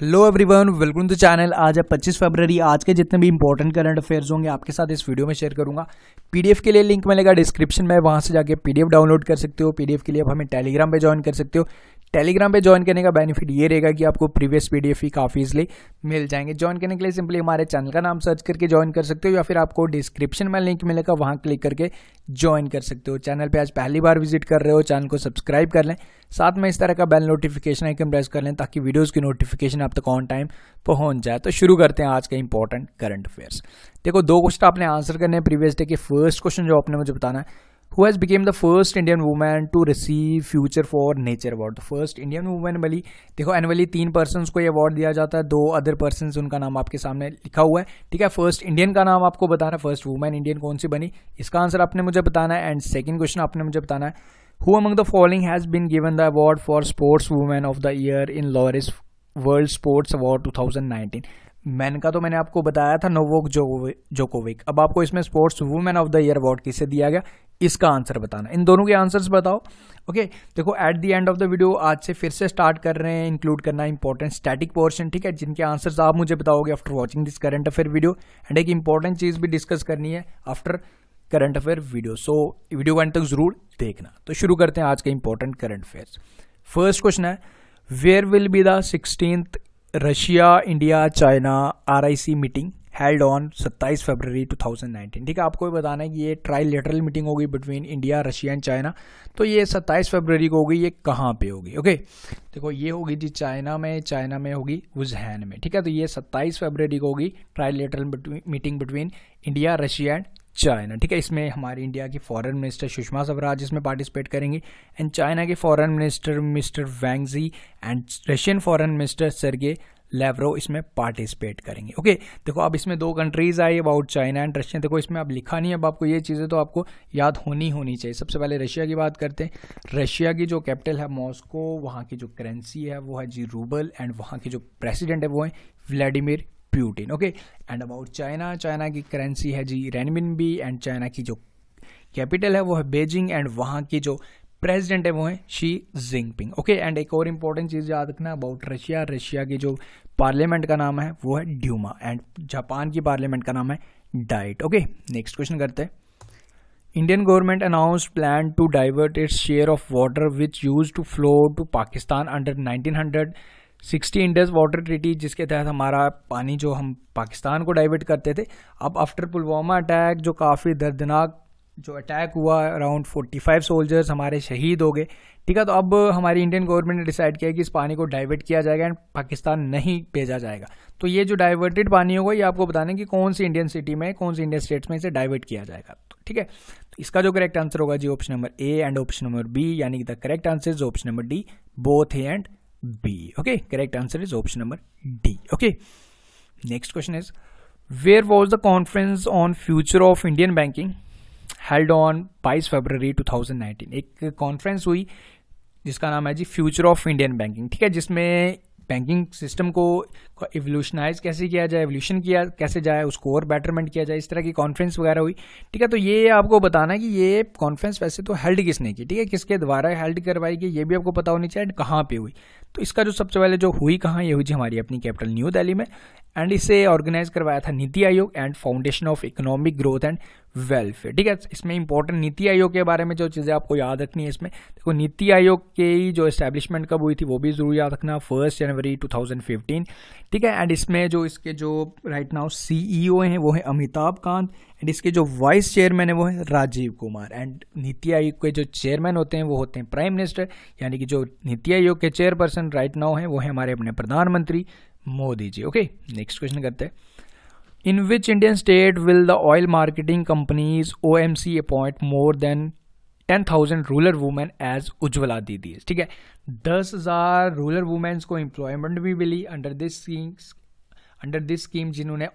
Hello everyone welcome to channel आज है 25 फरवरी आज के जितने भी इंपॉर्टेंट करंट अफेयर्स होंगे आपके साथ इस वीडियो में शेयर करूंगा पीडीएफ के लिए लिंक मिलेगा डिस्क्रिप्शन में वहां से जाके पीडीएफ डाउनलोड कर सकते हो पीडीएफ के लिए आप हमें टेलीग्राम पे ज्वाइन कर सकते हो टेलीग्राम पे ज्वाइन करने का बेनिफिट ये रहेगा कि आपको प्रीवियस पीडीएफ ही काफ़ी इजली मिल जाएंगे ज्वाइन करने के लिए सिंपली हमारे चैनल का नाम सर्च करके ज्वाइन कर सकते हो या फिर आपको डिस्क्रिप्शन में लिंक मिलेगा वहाँ क्लिक करके ज्वाइन कर सकते हो चैनल पे आज पहली बार विजिट कर रहे हो चैनल को सब्सक्राइब कर लें साथ में इस तरह का बेल नोटिफिकेशन आइकन प्रेस कर लें ताकि वीडियोज़ की नोटिफिकेशन आप तक ऑन टाइम पहुँच जाए तो शुरू करते हैं आज का इंपॉर्टेंट करंट अफेयर्स देखो दो क्वेश्चन आपने आंसर करने हैं प्रीवियस डे के फर्स्ट क्वेश्चन जो आपने मुझे बताना है who has become the first Indian woman to receive future for nature award the first Indian woman वाली देखो एनुअली तीन पर्सन को ये अवार्ड दिया जाता है दो अदर पर्सन उनका नाम आपके सामने लिखा हुआ है ठीक है फर्स्ट इंडियन का नाम आपको बताना है फर्स्ट वुमेन इंडियन कौन सी बनी इसका आंसर आपने मुझे बताना है एंड सेकेंड क्वेश्चन आपने मुझे बताना है who among the following has been given the award for sportswoman of the year in Loris World Sports Award 2019 man का तो मैंने आपको बताया था नोवोक जोकोविक अब आपको इसमें sports women of the year award किसे दिया गया इसका आंसर बताना इन दोनों के आंसर्स बताओ ओके देखो at the end of the video आज से फिर से स्टार्ट कर रहे हैं इंक्लूड करना इंपॉर्टेंट स्टैटिक पोर्शन ठीक है जिनके आंसर्स आप मुझे बताओगे after watching this current affair video and एक इंपॉर्टेंट चीज़ भी डिस्कस करनी है after current affair video so video का तक जरूर देखना तो शुरू करते हैं आज के important current affair first question है where will be the sixteenth Russia India China RIC meeting held on 27 February 2019 ठीक है आपको भी बताना है कि ये ट्राई लेटरल मीटिंग होगी between India Russia and China तो ये 27 फरवरी को होगी ये कहाँ पे होगी ओके देखो ये होगी जी चाइना में चाइना में होगी वुजहैन में ठीक है तो ये 27 फरवरी को होगी trilateral meeting between India Russia and China ठीक है इसमें हमारे इंडिया की फॉरेन मिनिस्टर सुषमा स्वराज इसमें पार्टिसिपेट करेंगे एंड चाइना के foreign minister mister Wang Yi and Russian foreign minister Sergey Lavrov इसमें पार्टिसिपेट करेंगे ओके देखो अब इसमें दो countries I about China and Russia देखो इसमें अब लिखा नहीं है अब आपको ये चीज़ें तो आपको याद होनी होनी चाहिए सबसे पहले रशिया की बात करते हैं रशिया की जो कैपिटल है मॉस्को वहाँ की जो करेंसी है वो है जी रूबल एंड वहाँ के जो प्रेसिडेंट है वो है Vladimir Putin okay and about China China की करेंसी है जी रेनबिन बी एंड चाइना की जो कैपिटल है वो है बेजिंग एंड वहाँ की जो प्रेसिडेंट है वो है शी जिंगपिंग ओके एंड एक और इम्पोर्टेंट चीज़ याद रखना अबाउट रशिया रशिया की जो पार्लियामेंट का नाम है वो है ड्यूमा एंड जापान की पार्लियामेंट का नाम है डाइट ओके नेक्स्ट क्वेश्चन करते हैं Indian government announce plan to divert its share of water which use to flow to Pakistan under nineteen sixty Indus water treaty जिसके तहत हमारा पानी जो हम पाकिस्तान को डाइवर्ट करते थे अब आफ्टर पुलवामा अटैक जो काफ़ी दर्दनाक जो अटैक हुआ अराउंड फोर्टी फाइव सोल्जर्स हमारे शहीद हो गए ठीक है तो अब हमारी इंडियन गवर्नमेंट ने डिसाइड किया कि इस पानी को डाइवर्ट किया जाएगा एंड पाकिस्तान नहीं भेजा जाएगा तो ये जो डाइवर्टेड पानी होगा ये आपको बताने कि कौन सी इंडियन सिटी में कौन सी इंडियन स्टेट्स में इसे डाइवर्ट किया जाएगा तो ठीक है तो इसका जो करेक्ट आंसर होगा जी option number A and option number B यानी कि the correct answer is option number D both A and B. Okay, correct answer is option number D. Okay, next question is where was the conference on future of Indian banking held on 22 February 2019? एक conference हुई जिसका नाम है जी future of Indian banking ठीक है जिसमें banking system को उसको एवोल्यूशनाइज कैसे किया जाए एवोल्यूशन किया कैसे जाए उसको और बेटरमेंट किया जाए इस तरह की कॉन्फ्रेंस वगैरह हुई ठीक है तो ये आपको बताना है कि ये कॉन्फ्रेंस वैसे तो हेल्ड किसने की ठीक है किसके द्वारा हेल्ड करवाई गई ये भी आपको पता होनी चाहिए कहाँ पर हुई तो इसका जो सबसे पहले जो हुई कहाँ ये हुई जी हमारी अपनी कैपिटल न्यू दिल्ली में एंड इसे ऑर्गेनाइज करवाया था NITI Aayog and foundation of economic growth and welfare ठीक है इसमें इंपॉर्टेंट नीति आयोग के बारे में जो चीज़ें आपको याद रखनी है इसमें देखो नीति आयोग के ही जो इस्टेब्लिशमेंट कब हुई थी वो भी जरूर याद रखना फर्स्ट जनवरी 2015 ठीक है एंड इसमें जो इसके जो राइट नाउ सीईओ हैं वो है अमिताभ कांत एंड इसके जो वाइस चेयरमैन है वो है राजीव कुमार एंड नीति आयोग के जो चेयरमैन होते हैं वो होते हैं प्राइम मिनिस्टर यानी कि जो नीति आयोग के चेयरपर्सन राइट नाउ हैं वो है हमारे अपने प्रधानमंत्री Modi ji okay next question करते हैं in which Indian state will the oil marketing companies O M C appoint more than ten thousand rural women as Ujjwala Didi ठीक है दस हज़ार रूलर वुमेन्स को एम्प्लॉयमेंट भी मिली under this scheme under this scheme जिन्होंने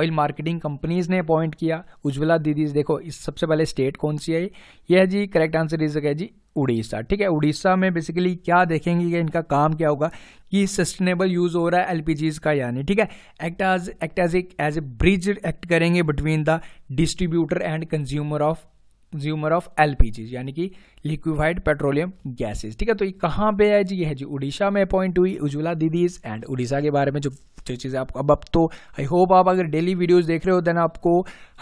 ऑयल मार्केटिंग कंपनीज ने appoint किया उज्ज्वला दीदी देखो इस सबसे पहले स्टेट कौन सी है ये है जी करेक्ट आंसर इज है जी उड़ीसा ठीक है उड़ीसा में बेसिकली क्या देखेंगे कि इनका काम क्या होगा कि सस्टेनेबल यूज़ हो रहा है एल का यानी ठीक है act as act as act as a bridge act करेंगे between the distributor and consumer of consumer of L यानी कि लिक्विफाइड पेट्रोलियम गैसेज ठीक है तो ये कहाँ पे है जी ये है जी उड़ीसा में अपॉइंट हुई उज्ज्वला दीदीज एंड उड़ीसा के बारे में जो जो चीज़ें आपको अब अब तो आई होप आप अगर डेली वीडियोस देख रहे हो देन आपको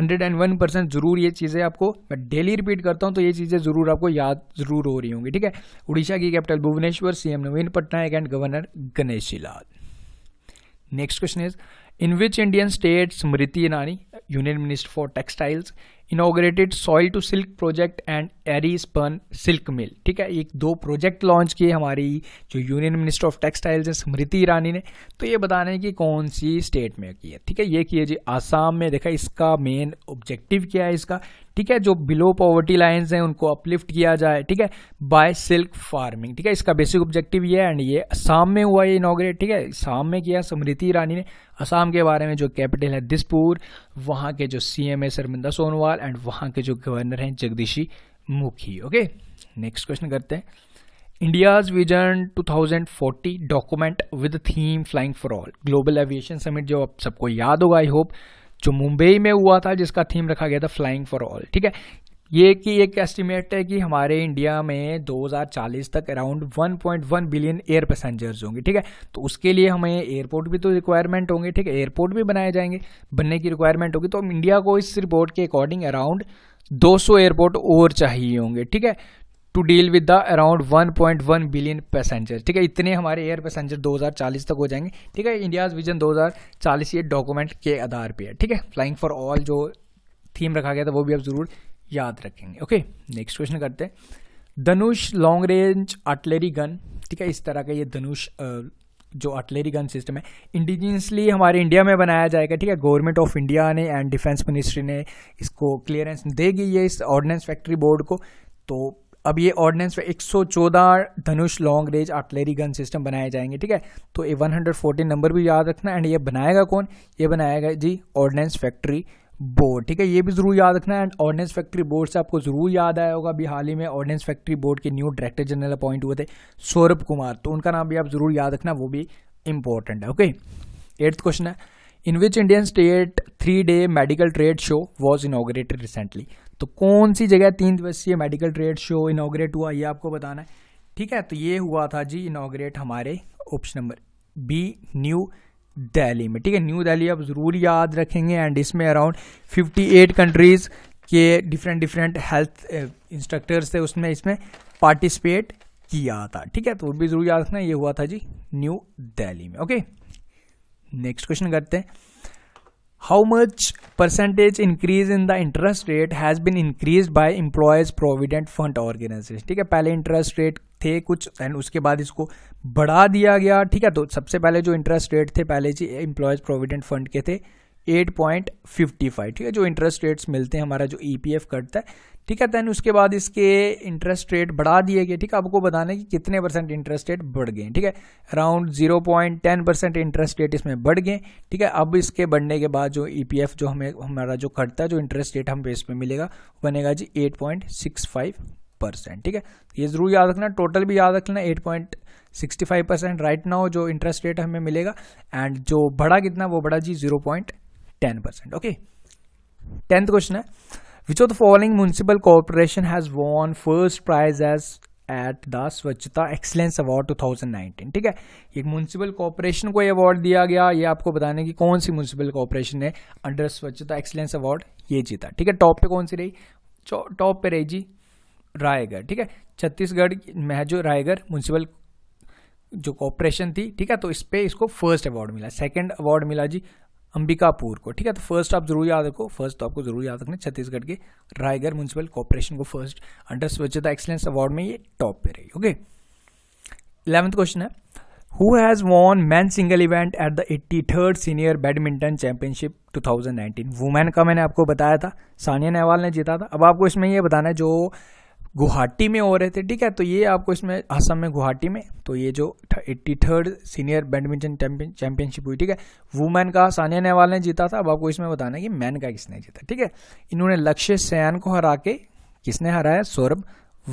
101 परसेंट ज़रूर ये चीज़ें आपको मैं डेली रिपीट करता हूँ तो ये चीज़ें ज़रूर आपको याद ज़रूर हो रही होंगी ठीक है उड़ीसा की capital Bhubaneswar M Naveen Patnaik and governor Ganeshi Lal next question is in which Indian state Smriti Irani union minister for textiles inaugurated soil to silk project and Eri spun silk mill ठीक है एक दो प्रोजेक्ट लॉन्च किए हमारी जो यूनियन मिनिस्टर ऑफ टेक्सटाइल्स हैं स्मृति ईरानी ने तो ये बताने की कौन सी स्टेट में की है ठीक है ये किए जी आसाम में देखा इसका मेन ऑब्जेक्टिव क्या है इसका ठीक है जो बिलो पॉवर्टी लाइन्स हैं उनको अपलिफ्ट किया जाए ठीक है बाय सिल्क फार्मिंग ठीक है इसका बेसिक ऑब्जेक्टिव ये है एंड ये असम में हुआ ये इनोग्रेट ठीक है असम में किया स्मृति ईरानी ने असम के बारे में जो कैपिटल है दिसपुर वहाँ के जो सी एम है सरमिंदा सोनोवाल एंड वहाँ के जो गवर्नर हैं जगदीशी मुखी ओके नेक्स्ट क्वेश्चन करते हैं India's vision 2040 document with theme flying for all global aviation summit जो आप सबको याद होगा आई होप जो मुंबई में हुआ था जिसका थीम रखा गया था फ्लाइंग फॉर ऑल ठीक है ये कि एक एस्टिमेट है कि हमारे इंडिया में 2040 तक अराउंड 1.1 बिलियन एयर पैसेंजर्स होंगे ठीक है तो उसके लिए हमें एयरपोर्ट भी तो रिक्वायरमेंट होंगे ठीक है एयरपोर्ट भी बनाए जाएंगे बनने की रिक्वायरमेंट होगी तो हम इंडिया को इस रिपोर्ट के अकॉर्डिंग अराउंड 200 एयरपोर्ट और चाहिए होंगे ठीक है to deal with the around 1.1 billion passenger ठीक है इतने हमारे एयर पैसेंजर 2040 तक हो जाएंगे ठीक है इंडियाज विजन 2040 ये डॉक्यूमेंट के आधार पे है ठीक है फ्लाइंग फॉर ऑल जो थीम रखा गया था वो भी आप ज़रूर याद रखेंगे ओके नेक्स्ट क्वेश्चन करते हैं Dhanush long range artillery gun ठीक है इस तरह का ये धनुष जो अटलेरी गन सिस्टम है इंडिजिनसली हमारे इंडिया में बनाया जाएगा ठीक है गवर्नमेंट ऑफ इंडिया ने एंड डिफेंस मिनिस्ट्री ने इसको क्लियरेंस दे गई है इस ऑर्डिनेंस फैक्ट्री बोर्ड को तो अब ये ऑर्डिनेंस में 114 Dhanush long range artillery gun system बनाए जाएंगे ठीक है तो ये 114 नंबर भी याद रखना एंड ये बनाएगा कौन ये बनाएगा जी ऑर्डिनेंस फैक्ट्री बोर्ड ठीक है ये भी जरूर याद रखना एंड ऑर्डिनेंस फैक्ट्री बोर्ड से आपको जरूर याद आया होगा अभी हाल ही में ऑर्डिनेंस फैक्ट्री बोर्ड के न्यू डायरेक्टर जनरल अपॉइंट हुए थे सौरभ कुमार तो उनका नाम भी आप जरूर याद रखना वो भी इंपॉर्टेंट है ओके एट्थ क्वेश्चन है in which Indian state three day medical trade show was inaugurated recently तो कौन सी जगह तीन दिवसीय मेडिकल ट्रेड शो इनोग्रेट हुआ ये आपको बताना है ठीक है तो ये हुआ था जी इनोग्रेट हमारे option number B New Delhi में ठीक है न्यू दिल्ली आप ज़रूर याद रखेंगे एंड इसमें अराउंड 58 कंट्रीज़ के डिफरेंट डिफरेंट हेल्थ इंस्ट्रक्टर्स थे उसमें इसमें पार्टिसिपेट किया था ठीक है तो भी ज़रूर याद रखना ये हुआ था जी न्यू दिल्ली में ओके नेक्स्ट क्वेश्चन करते हैं how much percentage increase in the interest rate has been increase by employees provident fund organisation ठीक है पहले इंटरेस्ट रेट थे कुछ एंड उसके बाद इसको बढ़ा दिया गया ठीक है तो सबसे पहले जो इंटरेस्ट रेट थे पहले जी एम्प्लॉयज़ प्रोविडेंट फंड के थे 8.55 ठीक है जो इंटरेस्ट रेट्स मिलते हैं हमारा जो ईपीएफ e कटता है ठीक है दैन उसके बाद इसके इंटरेस्ट रेट बढ़ा दिए गए ठीक है आपको बताना है कि कितने परसेंट इंटरेस्ट रेट बढ़ गए ठीक है अराउंड 0.10 परसेंट इंटरेस्ट रेट इसमें बढ़ गए ठीक है अब इसके बढ़ने के बाद जो ईपीएफ e जो हमें हमारा जो कटता है जो इंटरेस्ट रेट हम बेस पे मिलेगा बनेगा जी एट परसेंट ठीक है ये ज़रूर याद रखना टोटल भी याद रखना eight point sixty five percent right now जो इंटरेस्ट रेट हमें मिलेगा एंड जो बड़ा कितना वो बड़ा जी zero point ten percent okay tenth question is which of the following municipal corporation has won first prize as at the Swachhata excellence award 2019 ठीक है एक म्यूनसिपल कॉरपोरेशन को ये अवार्ड दिया गया ये आपको बताने की कौन सी म्यूनसिपल कॉरपोरेशन ने अंडर स्वच्छता एक्सलेंस अवार्ड ये जीता ठीक है टॉप पे कौन सी रही टॉप पे रही जी रायगढ़ ठीक है छत्तीसगढ़ में जो रायगढ़ म्यूनसिपल जो कॉपरेशन थी ठीक है तो इस पर इसको फर्स्ट अवार्ड मिला सेकंड अवार्ड मिला जी अंबिकापुर को ठीक है तो फर्स्ट आप जरूर याद रखो फर्स्ट तो आपको जरूर याद रखना छत्तीसगढ़ के रायगढ़ म्यूनसिपल कॉपरेशन को first under Swachhata excellence award में ये टॉप पे रही okay eleventh question is who has won men single event at the eighty third senior badminton championship 2019 women का मैंने आपको बताया था सानिया नेहवाल ने जीता था अब आपको इसमें यह बताना है जो गुवाहाटी में हो रहे थे ठीक है तो ये आपको इसमें असम में गुवाहाटी में तो ये जो eighty third senior badminton championship हुई ठीक है वुमेन का सानिया नेहवाल ने जीता था अब आपको इसमें बताना है कि मैन का किसने जीता ठीक है इन्होंने लक्ष्य सयान को हरा के किसने हराया सौरभ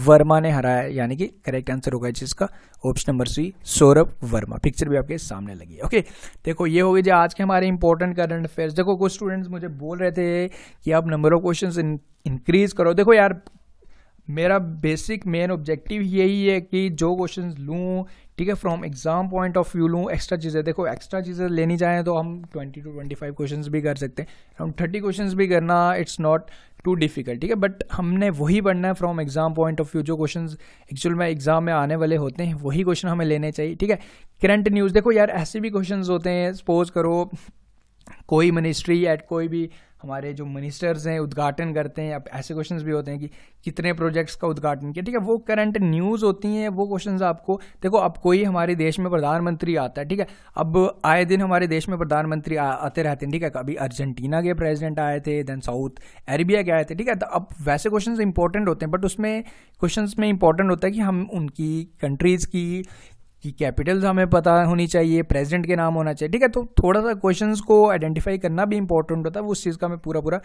वर्मा ने हराया यानी कि करेक्ट आंसर होगा जिसका option number C Saurabh Verma picture भी आपके सामने लगी है ओके देखो ये हो गई जो आज के हमारे इंपॉर्टेंट करंट अफेयर्स देखो कुछ स्टूडेंट्स मुझे बोल रहे थे कि आप नंबर ऑफ क्वेश्चन इंक्रीज करो देखो यार मेरा बेसिक मेन ऑब्जेक्टिव यही है कि जो क्वेश्चन लूँ ठीक है from exam point of view लूँ एक्स्ट्रा चीज़ें देखो एक्स्ट्रा चीज़ें लेनी चाहें तो हम 20 टू 25 क्वेश्चंस भी कर सकते हैं हम 30 क्वेश्चंस भी करना इट्स नॉट टू डिफिकल्ट ठीक है बट हमने वही पढ़ना है from exam point of view जो क्वेश्चन एक्चुअल में एग्जाम में आने वाले होते हैं वही क्वेश्चन हमें लेने चाहिए ठीक है करंट न्यूज़ देखो यार ऐसे भी क्वेश्चन होते हैं सपोज करो कोई मिनिस्ट्री या कोई भी हमारे जो मिनिस्टर्स हैं उद्घाटन करते हैं अब ऐसे क्वेश्चंस भी होते हैं कि कितने प्रोजेक्ट्स का उद्घाटन किया ठीक है वो करंट न्यूज़ होती हैं वो क्वेश्चंस आपको देखो अब कोई हमारे देश में प्रधानमंत्री आता है ठीक है अब आए दिन हमारे देश में प्रधानमंत्री आते रहते हैं ठीक है कभी अर्जेंटीना के प्रेजिडेंट आए थे देन साउथ अरेबिया के आए थे ठीक है तो अब वैसे क्वेश्चन इंपॉर्टेंट होते हैं बट उसमें क्वेश्चन में इंपॉर्टेंट होता है कि हम उनकी कंट्रीज़ की कि कैपिटल्स हमें पता होनी चाहिए प्रेसिडेंट के नाम होना चाहिए ठीक है तो थोड़ा सा क्वेश्चंस को आइडेंटिफाई करना भी इंपॉर्टेंट होता है उस चीज़ का मैं पूरा पूरा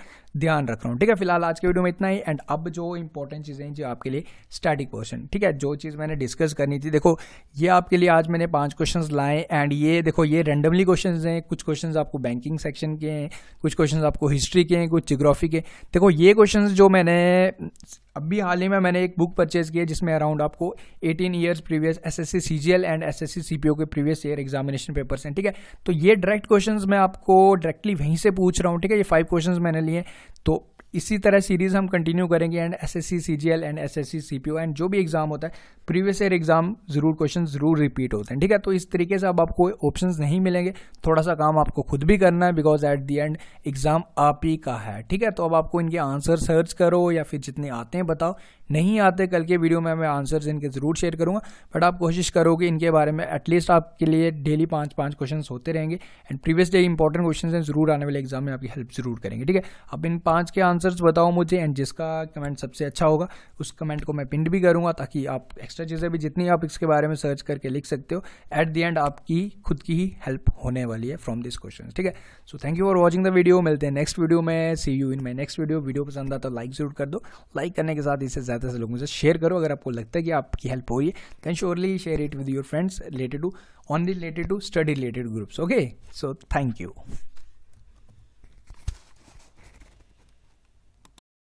ध्यान रख रहा हूँ ठीक है फिलहाल आज के वीडियो में इतना ही एंड अब जो इंपॉर्टेंट चीज़ें हैं जो आपके लिए स्टैटिक क्वेश्चन ठीक है जो चीज़ मैंने डिस्कस करनी थी देखो ये आपके लिए आज मैंने पाँच क्वेश्चन लाए एंड ये देखो ये रेंडमली क्वेश्चन हैं कुछ क्वेश्चन आपको बैंकिंग सेक्शन के हैं कुछ क्वेश्चन आपको हिस्ट्री के हैं कुछ जियोग्राफी के देखो ये क्वेश्चन जो मैंने अभी हाल ही में मैंने एक बुक परचेज की है जिसमें अराउंड आपको 18 years previous SSC CGL and SSC CPO के प्रीवियस ईयर एग्जामिनेशन पेपर्स हैं ठीक है तो ये डायरेक्ट क्वेश्चंस मैं आपको डायरेक्टली वहीं से पूछ रहा हूँ ठीक है ये फाइव क्वेश्चंस मैंने लिए तो इसी तरह सीरीज हम कंटिन्यू करेंगे and S S C C G L and S S C C P O and जो भी एग्जाम होता है प्रीवियस ईयर एग्जाम जरूर क्वेश्चन जरूर रिपीट होते हैं ठीक है तो इस तरीके से अब आपको ऑप्शन नहीं मिलेंगे थोड़ा सा काम आपको खुद भी करना है because at the end exam आप ही का है ठीक है तो अब आपको इनके आंसर सर्च करो या फिर जितने आते हैं बताओ नहीं आते कल के वीडियो में मैं आंसर्स इनके ज़रूर शेयर करूंगा बट आप कोशिश करो कि इनके बारे में एटलीस्ट आपके लिए डेली पाँच पाँच क्वेश्चन होते रहेंगे and previous day important question जरूर आने वाले एग्जाम में आपकी हेल्प जरूर करेंगे ठीक है अब इन पाँच के आंसर आंसर्स बताओ मुझे एंड जिसका कमेंट सबसे अच्छा होगा उस कमेंट को मैं पिंड भी करूँगा ताकि आप एक्स्ट्रा चीज़ें भी जितनी आप इसके बारे में सर्च करके लिख सकते हो एट दी एंड आपकी खुद की ही हेल्प होने वाली है फ्रॉम दिस क्वेश्चन ठीक है so thank you for watching the video मिलते हैं नेक्स्ट वीडियो में see you in my next video video पसंद आता तो लाइक जरूर कर दो लाइक करने के साथ इसे ज़्यादा से लोगों से शेयर करो अगर आपको लगता है कि आपकी हेल्प हो रही है then surely share it with your friends related to only related to study related groups okay so thank you